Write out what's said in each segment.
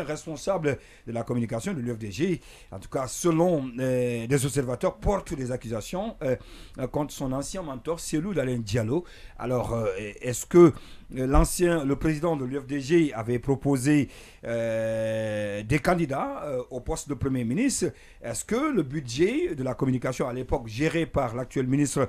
responsable de la communication de l'UFDG, en tout cas selon euh, des observateurs, porte des accusations euh, euh, contre son ancien mentor, Selou Diallo. Alors, est-ce que l'ancien, le président de l'UFDG avait proposé des candidats au poste de Premier ministre Est-ce que le budget de la communication à l'époque géré par l'actuel ministre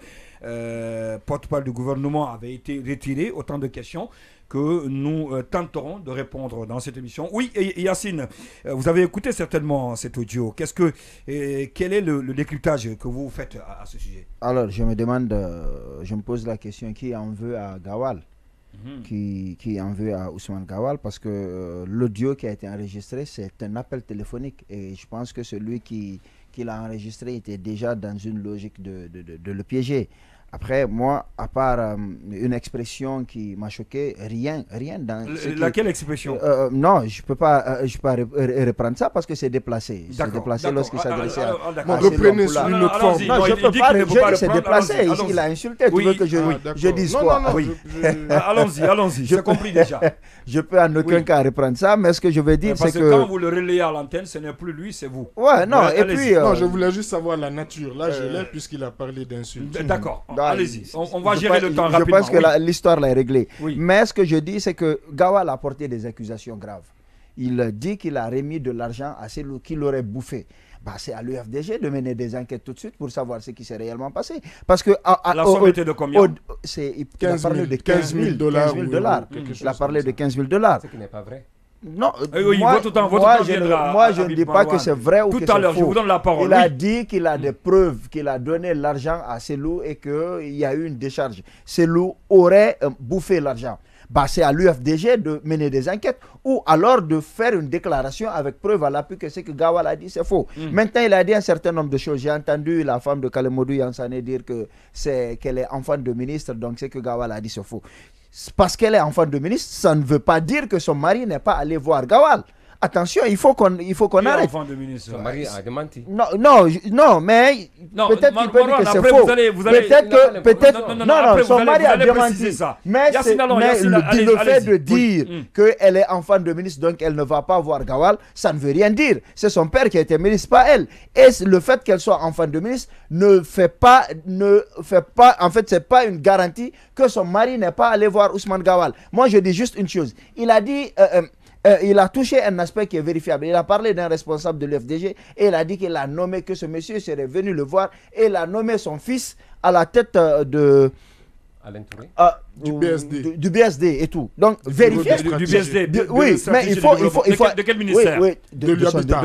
porte-parole du gouvernement avait été retiré Autant de questions nous euh, tenterons de répondre dans cette émission. Oui, Yacine, euh, vous avez écouté certainement cet audio. Qu'est-ce que, quel est le, décryptage que vous faites à, ce sujet Alors, je me demande, euh, je me pose la question qui en veut à Gawal mhm. Qui, qui, en veut à Ousmane Gawal parce que l'audio qui a été enregistré, c'est un appel téléphonique. Et je pense que celui qui, qui l'a enregistré était déjà dans une logique de le piéger. Après, moi, à part euh, une expression qui m'a choqué, rien, rien dans. laquelle expression euh, euh, Non, je peux pas, je peux pas reprendre ça parce que c'est déplacé. C'est déplacé lorsqu'il ah, ah, s'adressait à. Bon, ah, reprenez sur une autre forme. Non, je peux pas. pas c'est déplacé. Il a insulté. Tu veux que je, je dise quoi Allons-y, allons-y. J'ai compris déjà. Je peux en aucun cas reprendre ça, mais ce que je veux dire, c'est que. Quand vous le relayez à l'antenne, ce n'est plus lui, c'est vous. Ouais, non. Et puis. Non, je voulais juste savoir la nature. Là, je l'ai puisqu'il a parlé d'insulte D'accord. Allez-y, on, va gérer le temps rapidement. Je pense que l'histoire l'a réglée. Mais ce que je dis, c'est que Gawal a porté des accusations graves. Il dit qu'il a remis de l'argent à celui qui l'aurait bouffé. Bah, c'est à l'UFDG de mener des enquêtes tout de suite pour savoir ce qui s'est réellement passé. Parce que. À, la somme était de combien Il a parlé de dollars. 15 000 dollars. Il a parlé de 15 000 dollars. Ce qui n'est pas vrai. Non, euh, eh moi, tout moi, je moi, je ne dis pas que c'est vrai ou tout que c'est faux. Tout à l'heure, je vous donne la parole. Il a dit qu'il a mm. des preuves, qu'il a donné l'argent à Selou et qu'il y a eu une décharge. Selou aurait euh, bouffé l'argent. Bah, c'est à l'UFDG de mener des enquêtes ou alors de faire une déclaration avec preuve à l'appui que ce que Gawal a dit, c'est faux. Mm. Maintenant, il a dit un certain nombre de choses. J'ai entendu la femme de Kalemodou Yansane dire que c'est qu'elle est enfant de ministre, donc ce que Gawal a dit, c'est faux parce qu'elle est enfant de ministre, ça ne veut pas dire que son mari n'est pas allé voir Gawal attention, il faut qu'on il faut qu'on arrête. De ministre. Son mari a démenti. Non, non, non mais peut-être qu'il peut dire que c'est faux. Peut-être que peut-être non, non, son mari a démenti. Ça. Mais, mais le, fait de dire mm. que qu'elle est enfant de ministre, donc elle ne va pas voir Gawal, ça ne veut rien dire. C'est son père qui a été ministre, pas elle. Et le fait qu'elle soit enfant de ministre ne fait pas ne fait pas en fait c'est pas une garantie que son mari n'est pas allé voir Ousmane Gawal. Moi je dis juste une chose. Il a dit euh, euh euh, il a touché un aspect qui est vérifiable. Il a parlé d'un responsable de l'FDG et il a dit qu'il a nommé que ce monsieur serait venu le voir et il a nommé son fils à la tête euh, de, Alain Touré ah, du BSD. Du, BSD et tout. Donc, vérifier. Du, du BSD. oui, mais il faut, De quel ministère de,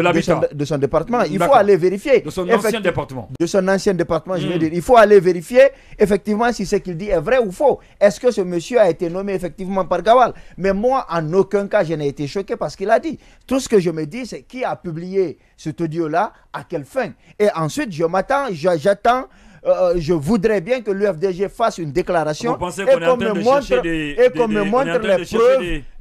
l'habitat. De, son département. Il faut aller vérifier. De son ancien département. De son ancien département, je veux hmm. dire. Il faut aller vérifier, effectivement, si ce qu'il dit est vrai ou faux. Est-ce que ce monsieur a été nommé effectivement par Gawal Mais moi, en aucun cas, je n'ai été choqué parce qu'il a dit. Tout ce que je me dis, c'est qui a publié cet audio-là, à quelle fin. Et ensuite, je m'attends, j'attends euh, euh, je voudrais bien que l'UFDG fasse une déclaration et qu'on me, me montre les preuves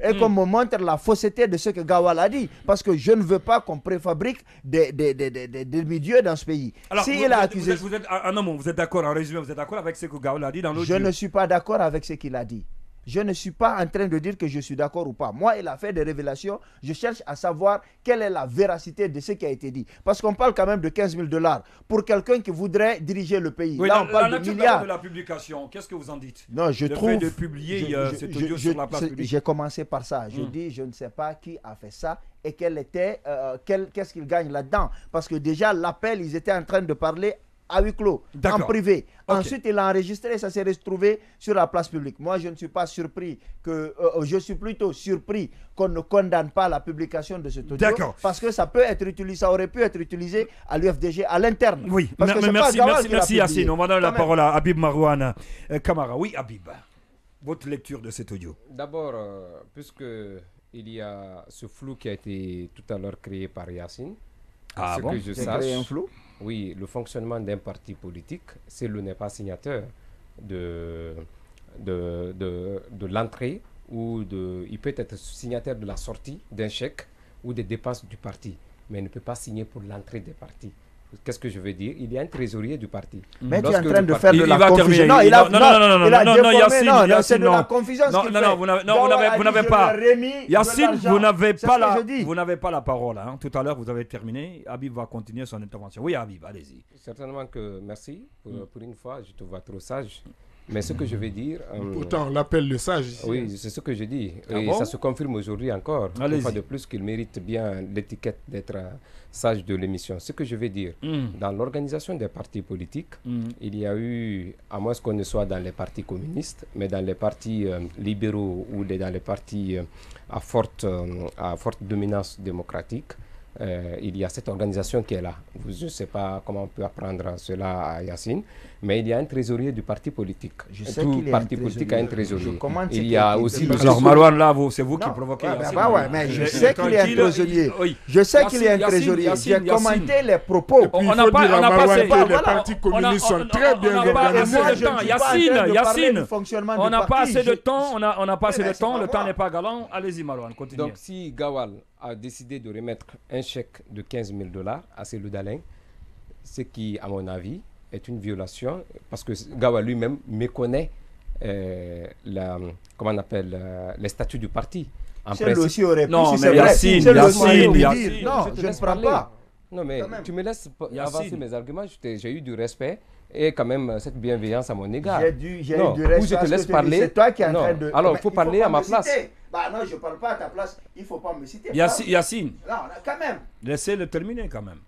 et qu'on hmm. me montre la fausseté de ce que Gawal a dit. Parce que je ne veux pas qu'on préfabrique des, des, des, dieux dans ce pays. Alors, si vous, il a accusé... Vous êtes, êtes, êtes d'accord, en résumé, vous êtes d'accord avec ce que Gawal a dit dans l'autre Je ne suis pas d'accord avec ce qu'il a dit. Je ne suis pas en train de dire que je suis d'accord ou pas. Moi, il a fait des révélations. Je cherche à savoir quelle est la véracité de ce qui a été dit. Parce qu'on parle quand même de 15 000 dollars pour quelqu'un qui voudrait diriger le pays. Là, on parle la de de la publication, qu'est-ce que vous en dites Non, je le trouve. Fait de publier euh, cet audio sur la place publique. J'ai commencé par ça. Je hmm. dis, je ne sais pas qui a fait ça et quel était, euh, qu'est-ce qu'il gagne là-dedans. Parce que déjà, l'appel, ils étaient en train de parler à huis clos, en privé. Ensuite, il a enregistré, ça s'est retrouvé sur la place publique. Moi, je ne suis pas surpris que, euh, euh, je suis plutôt surpris qu'on ne condamne pas la publication de cet audio. Parce que ça peut être utilisé, ça aurait pu être utilisé à l'UFDG à l'interne. Oui, parce que merci, merci, merci Yassine. On va donner la parole à Habib Marouane euh, Camara. Oui, Habib, votre lecture de cet audio. D'abord, puisque il y a ce flou qui a été tout à l'heure créé par Yacine. Ah bon que un flou oui, le fonctionnement d'un parti politique, c'est le n'est pas signateur de, de, l'entrée ou de, il peut être signataire de la sortie d'un chèque ou des dépenses du parti, mais il ne peut pas signer pour l'entrée des partis. Qu'est-ce que je veux dire Il y a un trésorier du parti. Mais tu es en train de faire de la confusion. Non, il a, non, non, non, non, non, non, Yacine, c'est la confusion. Non, non, non, vous n'avez pas. Yacine, la, vous n'avez pas la parole. Hein. Tout à l'heure, vous avez terminé. Habib va continuer son intervention. Oui, Habib, allez-y. Certainement que merci. Pour, mm. une fois, je te vois trop sage. Mais ce que je veux dire. Euh, Pourtant, on l'appelle le sage. Ici. Oui, hein. c'est ce que je dis. Ah et ça se confirme aujourd'hui encore. Une fois de plus qu'il mérite bien l'étiquette d'être euh, sage de l'émission. Ce que je veux dire, hmm. dans l'organisation des partis politiques, hmm. il y a eu, à moins qu'on ne soit dans les partis communistes, mais dans les partis euh, libéraux ou dans les partis à, forte, à forte dominance démocratique, euh, il y a cette organisation qui est là. Je ne sais pas comment on peut apprendre cela à Yacine, mais il y a un trésorier du parti politique. Tout parti politique a un trésorier. il y a aussi le... Alors Marouane, là, c'est vous qui provoquez. Ah, ben, bah mais je, sais qu'il y a un trésorier. Je sais qu'il y a un trésorier. J'ai commenté les propos. on n'a pas, on pas, les partis communistes sont très bien organisés. Yacine, on n'a pas assez de temps. On n'a pas assez de temps. Le temps n'est pas galant. Allez-y, Marouane, continuez. Donc si Gawal a décidé de remettre un chèque de 15 000 dollars à Célou ce qui, à mon avis, est une violation, parce que Gawa lui-même méconnaît euh, la, comment on appelle, euh, les statuts du parti. C'est aussi aurait pu, non, Yassine, mais Non, je ne pas. Non, mais tu me laisses avancer mes arguments, j'ai eu du respect et quand même euh, cette bienveillance à mon égard. J'ai dû, j'ai eu du respect. je te laisse parler. C'est toi qui es en train de. Alors, il faut parler à ma place. Bah non, je ne parle pas à ta place. Il ne faut pas me citer. Yacine. Yassine. Non, quand même. Laissez-le terminer quand même.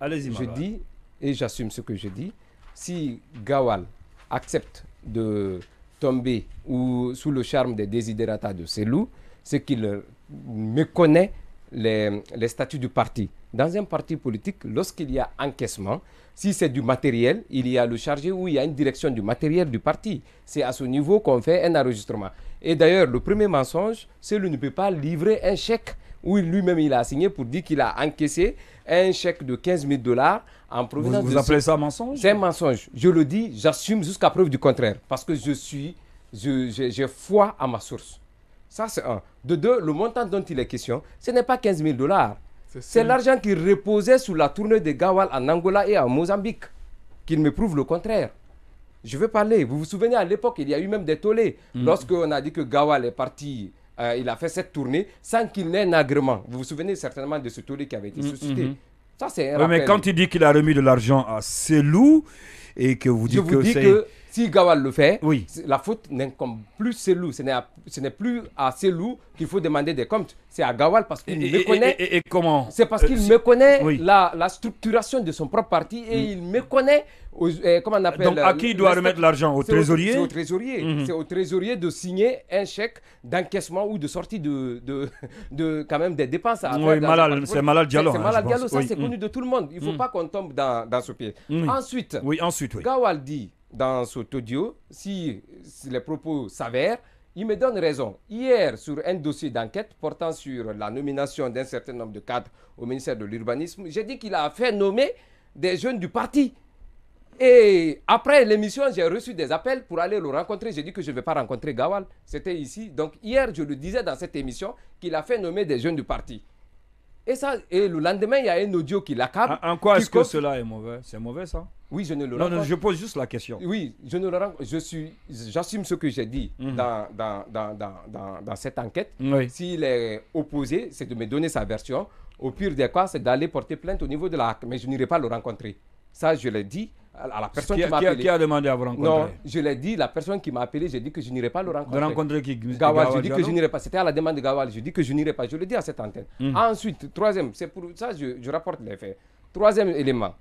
Allez-y. Je dis, et j'assume ce que je dis, si Gawal accepte de tomber ou sous le charme des désidératas de Selou, c'est qu'il euh, méconnaît les statuts du parti. Dans un parti politique, lorsqu'il y a encaissement, si c'est du matériel, il y a le chargé ou il y a une direction du matériel du parti. C'est à ce niveau qu'on fait un enregistrement. Et d'ailleurs, le premier mensonge, c'est qu'il ne peut pas livrer un chèque où lui-même il a signé pour dire qu'il a encaissé un chèque de 15 000 dollars en provenance de... vous appelez ça mensonge C'est un mensonge. Je le dis, j'assume jusqu'à preuve du contraire. Parce que je suis, j'ai foi à ma source. Ça, c'est un. De deux, le montant dont il est question, ce n'est pas 15 000 dollars. C'est l'argent qui reposait sur la tournée de Gawal en Angola et en Mozambique. Qu'il me prouve le contraire. Je veux parler. Vous vous souvenez, à l'époque, il y a eu même des tollés. Mm. lorsque Lorsqu'on a dit que Gawal est parti, euh, il a fait cette tournée sans qu'il n'ait un agrément. Vous vous souvenez certainement de ce tollé qui avait été mm, suscité. Mm, Ça, c'est un Mais quand il dit qu'il a remis de l'argent à Selou et que vous dites que c'est... Si Gawal le fait, oui. la faute n'incombe plus Selou. Ce n'est plus à Selou qu'il faut demander des comptes. C'est à Gawal parce qu'il me connaît... et, comment C'est parce qu'il euh, me connaît la, la, structuration de son propre parti et mm. il me connaît... Euh, comment on appelle Donc à qui il doit remettre l'argent Au trésorier C'est au trésorier. Mm-hmm. C'est au trésorier de signer un chèque d'encaissement ou de sortie de, de, de, quand même des dépenses à oui, c'est malade Diallo. C'est hein, malade Diallo, ça c'est mm. connu de tout le monde. Il ne faut mm. pas qu'on tombe dans, dans ce pied. Ensuite, oui, ensuite Gawal dit dans cet audio, si les propos s'avèrent, il me donne raison. Hier, sur un dossier d'enquête portant sur la nomination d'un certain nombre de cadres au ministère de l'Urbanisme, j'ai dit qu'il a fait nommer des jeunes du parti. Et après l'émission, j'ai reçu des appels pour aller le rencontrer. J'ai dit que je ne vais pas rencontrer Gawal. C'était ici. Donc hier, je le disais dans cette émission qu'il a fait nommer des jeunes du parti. Et, ça, et le lendemain, il y a un audio qui l'accable. Ah, en, quoi est-ce que cela est mauvais C'est mauvais, ça Oui, je ne le non, non, je pose juste la question. Oui, je ne le je suis J'assume ce que j'ai dit mhm. dans, dans, dans, dans, cette enquête. S'il est opposé, c'est de me donner sa version. Au pire des cas, c'est d'aller porter plainte au niveau de la... Mais je n'irai pas le rencontrer. Ça, je l'ai dit la personne qui, m'a appelé. a demandé à vous rencontrer Non, je l'ai dit, la personne qui m'a appelé, j'ai dit que je n'irai pas le rencontrer. De rencontrer qui Gawal, je dis que je n'irai pas. C'était à la demande de Gawal, je dis que je n'irai pas. Je le dis à cette antenne. Hum. Ensuite, troisième, c'est pour ça je, je rapporte les faits. Troisième élément,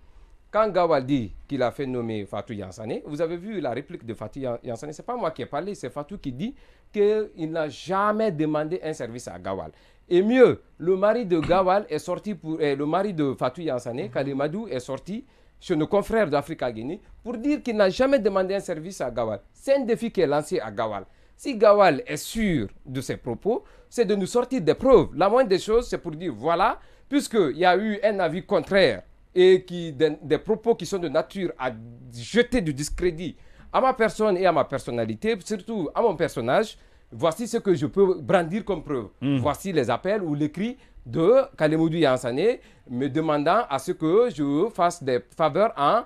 quand Gawal dit qu'il a fait nommer Fatou Yansané, vous avez vu la réplique de Fatou Yansane, c'est pas moi qui ai parlé, c'est Fatou qui dit qu'il n'a jamais demandé un service à Gawal. Et mieux, le mari de Gawal est sorti pour... Eh, le mari de Fatou Yansané, Kalimadou, est sorti chez nos confrères dafrique Guinée pour dire qu'il n'a jamais demandé un service à Gawal. C'est un défi qui est lancé à Gawal. Si Gawal est sûr de ses propos, c'est de nous sortir des preuves. La moindre des choses, c'est pour dire voilà, puisqu'il y a eu un avis contraire et qui, des, propos qui sont de nature à jeter du discrédit à ma personne et à ma personnalité, surtout à mon personnage, voici ce que je peux brandir comme preuve. Hmm. Voici les appels ou les cris de Kalemoudou Yansané me demandant à ce que je fasse des faveurs en,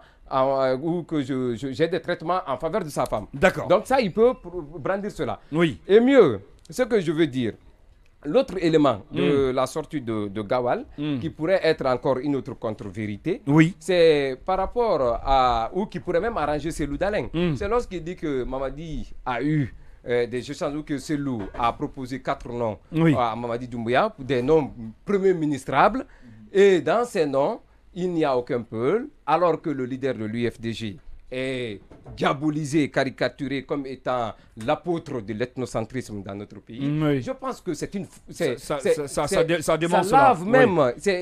euh, ou que j'ai des traitements en faveur de sa femme. D'accord. Donc ça, il peut brandir cela. Oui. Et mieux, ce que je veux dire, l'autre élément de hmm. la sortie de, Gawal, hmm. qui pourrait être encore une autre contre-vérité, oui. c'est par rapport à, ou qui pourrait même arranger ses loups c'est lorsqu'il dit que Mamadi a eu je sens que que loup a proposé quatre noms à Mamadi Doumbouya, des noms premiers ministrables. Et dans ces noms, il n'y a aucun peuple alors que le leader de l'UFDG est diabolisé, caricaturé comme étant l'apôtre de l'ethnocentrisme dans notre pays. Mm, je pense que c'est une... Ça, ça, ça, ça, ça lave même,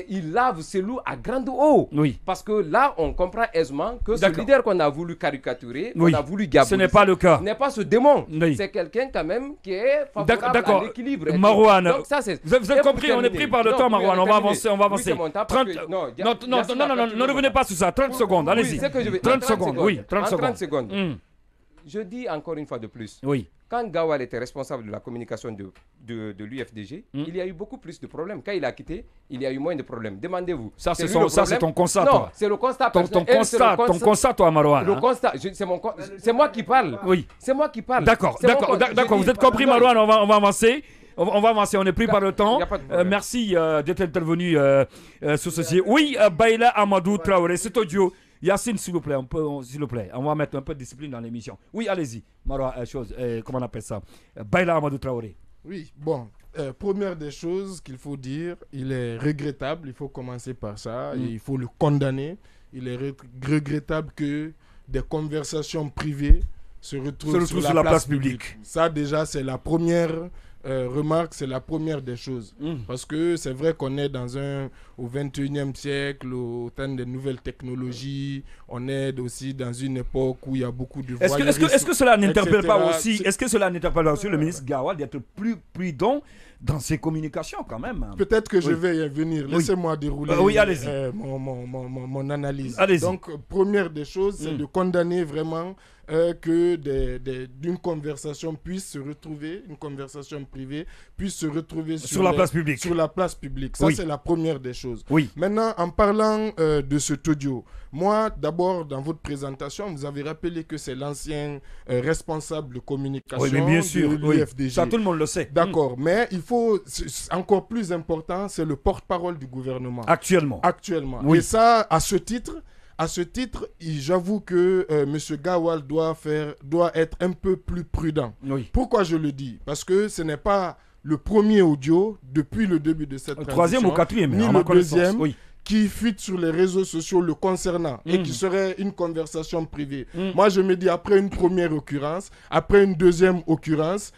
il lave ses loups à grande eau. Parce que là, on comprend aisément que ce leader qu'on a voulu caricaturer, on a voulu diaboliser. Ce n'est pas le cas. Ce n'est pas ce démon. C'est quelqu'un quand même qui est favorable à l'équilibre. Marouane, Donc, ça, vous, vous avez compris, on est pris par le temps, Marouane. On va avancer, on va avancer. 30... Non, non, non, non, ne revenez pas sur ça. 30 secondes, allez-y. 30 secondes, oui. 30 secondes. Hmm. Je dis encore une fois de plus. Oui. Quand Gawal était responsable de la communication de, de, l'UFDG, hmm. il y a eu beaucoup plus de problèmes. Quand il a quitté, il y a eu moins de problèmes. Demandez-vous. Ça, c'est ton constat, Non, c'est le constat. Ton, constat, ton constat, toi, Marouane. Le hein. constat, c'est moi qui parle. Oui. C'est moi qui parle. D'accord, d'accord, Vous êtes compris, Marouane, on va, avancer on va avancer, on est pris par le temps. Euh, merci euh, d'être intervenu euh, euh, sur ceci. Oui, Baila Amadou Traoré, c'est audio Yacine, s'il vous plaît, on peut, s'il vous plaît, on va mettre un peu de discipline dans l'émission. Oui, allez-y. Marwa, euh, chose, euh, comment on appelle ça euh, Baila Amadou Traoré. Oui, bon. première des choses qu'il faut dire, il est regrettable, il faut commencer par ça, mm. il faut le condamner. Il est regrettable que des conversations privées se retrouvent, sur, la, place, publique. Ça, déjà, c'est la première euh, remarque, c'est la première des choses. Hmm. Parce que c'est vrai qu'on est dans un, au 21e siècle, au temps des nouvelles technologies, on est aussi dans une époque où il y a beaucoup de Est-ce que, est cela n'interpelle pas aussi, est-ce que cela n'interpelle le ministre Gawa d'être plus prudent dans ses communications quand même. Peut-être que je vais y venir. Laissez-moi dérouler euh, euh, mon, mon, mon, mon, analyse. Donc, première des choses, c'est hmm. de condamner vraiment euh, que d'une conversation puisse se retrouver, une conversation privée puisse se retrouver sur, la place publique. Sur la place publique. Ça, c'est la première des choses. Oui. Maintenant, en parlant euh, de cet audio, moi, d'abord, dans votre présentation, vous avez rappelé que c'est l'ancien euh, responsable de communication oui, mais bien sûr, Ça, tout le monde le sait. D'accord. Mm. Mais il faut, encore plus important, c'est le porte-parole du gouvernement. Actuellement. Actuellement. Oui. Et ça, à ce titre, à ce titre, j'avoue que euh, M. Gawal doit, faire, doit être un peu plus prudent. Pourquoi je le dis Parce que ce n'est pas le premier audio depuis le début de cette troisième ou quatrième, ni le deuxième, qui fuite sur les réseaux sociaux le concernant et qui mm. serait une conversation privée. Mm. Moi, je me dis après une première occurrence, après une deuxième occurrence,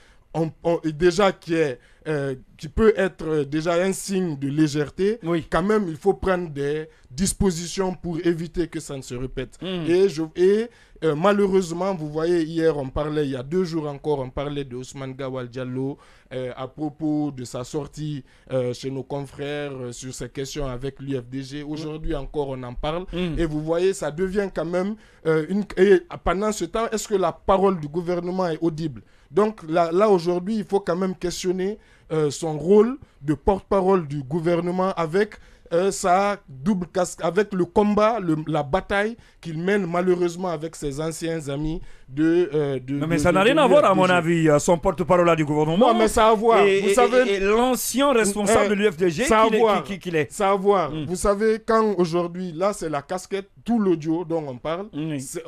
déjà qui, est, euh, qui peut être déjà un signe de légèreté, quand même, il faut prendre des dispositions pour éviter que ça ne se répète. Hmm. Et, je, et euh, malheureusement, vous voyez, hier, on parlait, il y a deux jours encore, on parlait de Ousmane Gawal Diallo euh, à propos de sa sortie chez nos confrères sur ces questions avec l'UFDG. Aujourd'hui encore, on en parle. Hmm. Et vous voyez, ça devient quand même une... pendant ce temps, est-ce que la parole du gouvernement est audible donc là, là aujourd'hui, il faut quand même questionner euh, son rôle de porte-parole du gouvernement avec euh, sa double casque, avec le combat, la bataille qu'il mène malheureusement avec ses anciens amis de. Euh, mais ça n'a rien à voir, à mon avis, son porte-parole du gouvernement. Non, mais ça a à voir. Et, vous savez. l'ancien responsable eh, de l'UFDG qui qu'il est. Ça a à voir. Hmm. Vous savez, quand aujourd'hui, là, c'est la casquette, tout l'audio dont on parle,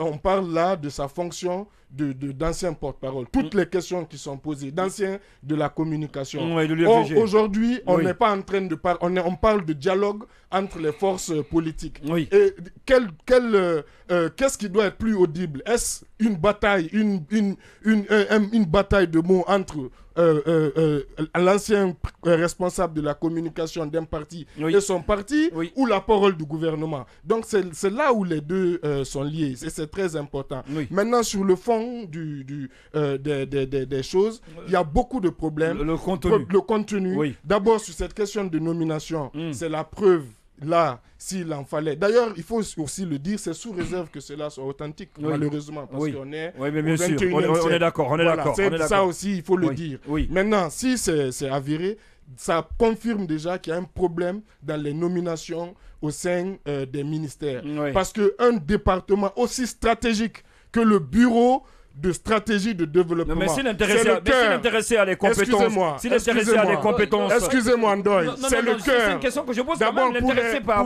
on parle là de sa fonction d'anciens de, porte-parole, toutes mm. les questions qui sont posées, d'anciens de la communication. Aujourd'hui, on n'est pas en train de parler, on, parle de dialogue entre les forces euh, politiques. Et quel, quel, euh, euh, qu'est-ce qui doit être plus audible Est-ce une bataille, une, une, une, une, bataille de mots entre euh, euh, euh, l'ancien responsable de la communication d'un parti de son parti, ou la parole du gouvernement. Donc c'est là où les deux sont liés, et c'est très important. Maintenant, sur le fond du, des, choses, il y a beaucoup de problèmes. Le, contenu. Le, D'abord, sur cette question de nomination, hmm. c'est la preuve là, s'il en fallait. D'ailleurs, il faut aussi le dire, c'est sous réserve que cela soit authentique, malheureusement, parce qu'on est. Oui, mais bien sûr, on, est d'accord, on est d'accord. Ça aussi, il faut le dire. Oui. Maintenant, si c'est avéré, ça confirme déjà qu'il y a un problème dans les nominations au sein euh, des ministères. Parce qu'un département aussi stratégique que le bureau de stratégie de développement. mais s'il est intéressé à les compétences, si moi compétences, excusez-moi Andoy. c'est le cœur. C'est une question que je pose D'abord pour,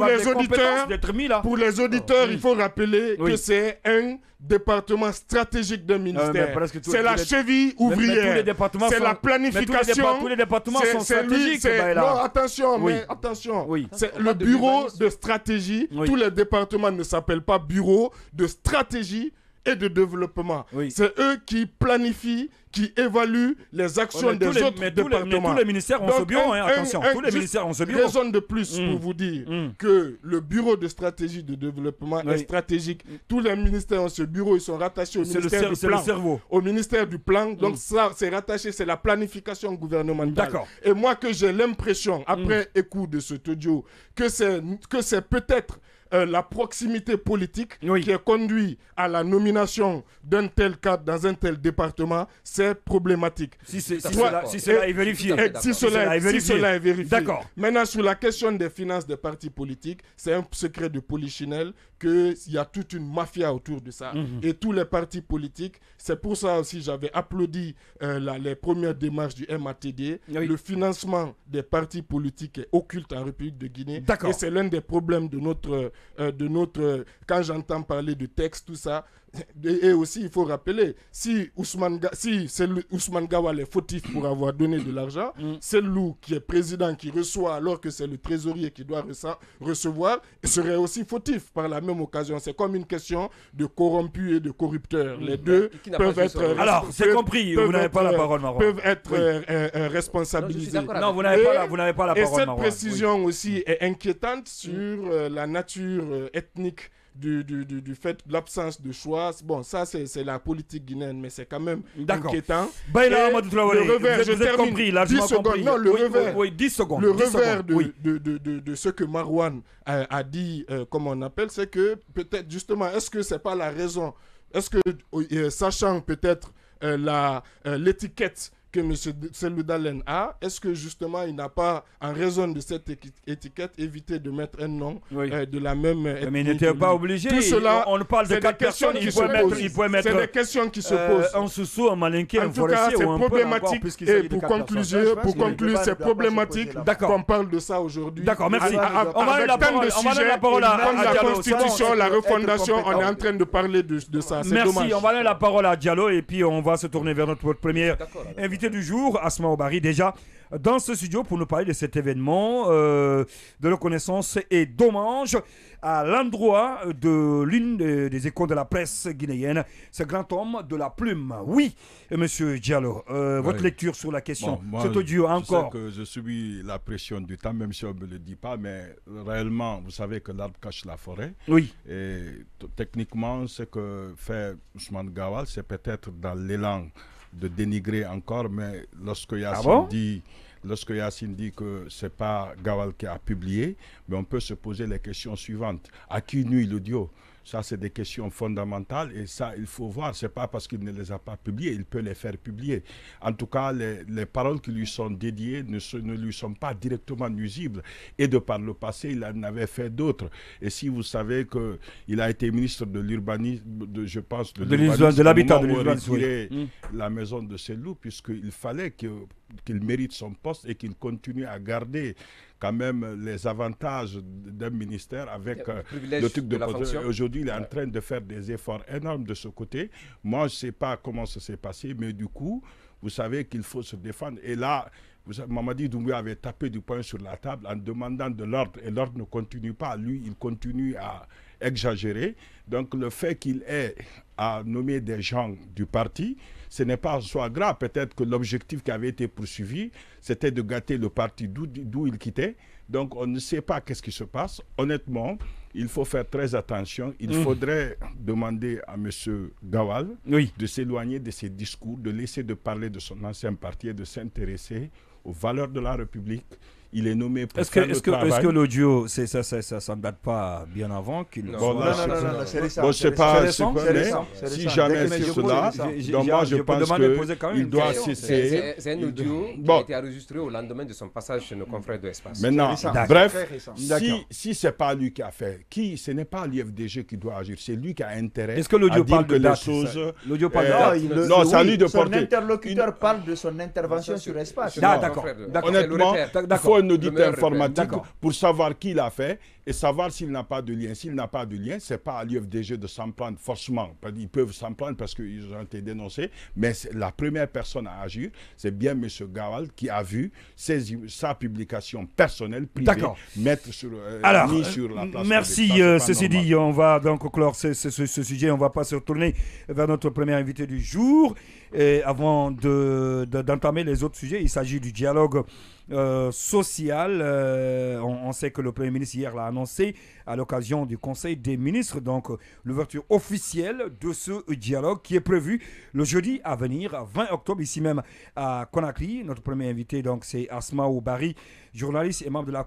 les auditeurs, mis là. Pour les auditeurs, il faut rappeler que c'est un département stratégique d'un ministère. c'est la cheville ouvrière. C'est la planification. Tous les, départements sont stratégiques. non, attention, mais attention. Oui. C'est le bureau de, stratégie. Tous les départements ne s'appellent pas bureau de stratégie et de développement. C'est eux qui planifient, qui évaluent les actions des autres mais départements. tous les ministères ont ce bureau, hein, attention. tous les ministères ont ce bureau. Raison de plus mm. pour vous dire mm. que le bureau de stratégie de développement est stratégique. Tous les ministères ont ce bureau, ils sont rattachés au ministère le du plan. Le cerveau. Au ministère du plan. Donc mm. ça, c'est rattaché, c'est la planification gouvernementale. D'accord. Et moi que j'ai l'impression, après écoute de cet audio, que c'est peut-être euh, la proximité politique qui est conduit à la nomination d'un tel cadre dans un tel département, c'est problématique. Si, cela, est vérifié. si, cela, est vérifié. D'accord. Maintenant, sur la question des finances des partis politiques, c'est un secret de polichinelle qu'il y a toute une mafia autour de ça. Mhm. Et tous les partis politiques, c'est pour ça aussi j'avais applaudi euh, les premières démarches du MATD. Le financement des partis politiques est occulte en République de Guinée. Et c'est l'un des problèmes de notre... Euh, de notre quand j'entends parler de texte, tout ça, et aussi, il faut rappeler, si Ousmane, si c'est Ousmane Gawal est fautif pour avoir donné de l'argent, mm. c'est Lou qui est président qui reçoit alors que c'est le trésorier qui doit recevoir, serait aussi fautif par la même occasion. C'est comme une question de corrompu et de corrupteur. Mm. Les bah, deux peuvent être. alors, c'est compris, vous n'avez pas la parole, Ils Peuvent être responsabilisés. Non, vous n'avez pas, la parole. Et cette précision aussi est inquiétante sur mm. euh, la nature euh, ethnique du, du, du, du fait de l'absence de choix. Bon, ça, c'est la politique guinéenne, mais c'est quand même inquiétant. Bah, là, le revers, vous êtes, je vous ai compris, là, secondes. Compris. Non, le oui, revers, oui, oui, 10 secondes, le 10 revers secondes, de, de, de, de, ce que Marouane a, a dit, euh, comme on appelle, c'est que peut-être justement, est-ce que c'est pas la raison Est-ce que, euh, sachant peut-être euh, euh l'étiquette que M. Seloudalen a, est-ce que justement il n'a pas, en raison de cette étiquette, évité de mettre un nom euh, de la même étiquette Mais il n'était pas obligé. Tout cela, on, ne parle de quatre personnes, il, mettre, C'est des questions qui se euh, posent. en tout cas, c'est problématique. et pour conclure, pour conclure, c'est problématique qu'on parle de ça aujourd'hui. D'accord, merci. Ah, on va la parole, la parole à la Constitution, la refondation, on est en train de parler de ça. Merci, on va donner la parole à Diallo et puis on va se tourner vers notre première invité du jour, Asma Obari, déjà dans ce studio pour nous parler de cet événement euh, de reconnaissance et d'hommage à l'endroit de l'une des écoles de la presse guinéenne, ce grand homme de la plume. Oui, monsieur Diallo, euh, votre lecture sur la question, cet audio je Sais que je subis la pression du temps, même si on ne me le dit pas, mais réellement, vous savez que l'arbre cache la forêt. Oui. Et techniquement, ce que fait Ousmane Gawal, c'est peut-être dans l'élan de dénigrer encore, mais lorsque ah Yacine dit lorsque dit que ce n'est pas Gawal qui a publié, mais on peut se poser les questions suivantes. À qui nuit l'audio ça, c'est des questions fondamentales et ça, il faut voir. C'est pas parce qu'il ne les a pas publiées, il peut les faire publier. En tout cas, les, les paroles qui lui sont dédiées ne, ne, lui sont pas directement nuisibles. Et de par le passé, il en avait fait d'autres. Et si vous savez qu'il a été ministre de l'urbanisme, je pense, de, de l'habitat, de l'urbanisme, mm. la maison de ses loups, puisqu'il fallait qu'il mérite son poste et qu'il continue à garder quand même les avantages d'un ministère avec le, euh, truc de, Aujourd'hui, il est en train de faire des efforts énormes de ce côté. Moi, je ne sais pas comment ça s'est passé, mais du coup, vous savez qu'il faut se défendre. Et là, Mamadi Doumbouya avait tapé du poing sur la table en demandant de l'ordre et l'ordre ne continue pas. Lui, il continue à exagérer. Donc le fait qu'il ait à nommer des gens du parti, ce n'est pas soit grave. Peut-être que l'objectif qui avait été poursuivi, c'était de gâter le parti d'où il quittait. Donc on ne sait pas qu'est-ce qui se passe. Honnêtement, il faut faire très attention. Il mmh. faudrait demander à M. Gawal de s'éloigner de ses discours, de laisser de parler de son ancien parti et de s'intéresser aux valeurs de la République il est nommé pour est-ce que, est-ce que, l'audio, ça, ne date pas bien avant qu'il non. Bon, non, non, non, non, c'est récent. Bon, je sais pas, c'est si jamais c'est cela, donc moi je pense qu'il doit cesser. C'est un audio qui a été enregistré au lendemain de son passage chez nos mm. confrères de l'Espace. Maintenant, bref, si ce n'est pas lui qui a fait, qui, ce n'est pas l'IFDG qui doit agir, c'est lui qui a intérêt Est-ce que l'audio parle de la chose L'audio parle euh, Non, ça lui de porter. Son interlocuteur parle de son intervention sur l'espace. D'accord, d'accord. Honnêtement, il faut un audit informatique pour savoir qui l'a fait et savoir s'il n'a pas de lien. S'il n'a pas de lien, ce n'est pas à l'UFDG de s'en prendre forcément. Ils peuvent s'en prendre parce qu'ils ont été dénoncés, mais la première personne à agir, c'est bien M. Gawal qui a vu sa publication personnelle, privée, mettre sur, euh, sur la place. Merci, euh, ceci dit, on va donc clore ce, sujet, on va pas se retourner vers notre premier invité du jour. Et avant d'entamer les autres sujets, il s'agit du dialogue euh, social. On, on sait que le Premier ministre hier l'a annoncé à l'occasion du Conseil des ministres, donc l'ouverture officielle de ce dialogue qui est prévu le jeudi à venir, 20 octobre, ici même à Conakry. Notre premier invité, donc, c'est Asma Oubari, journaliste et membre de la...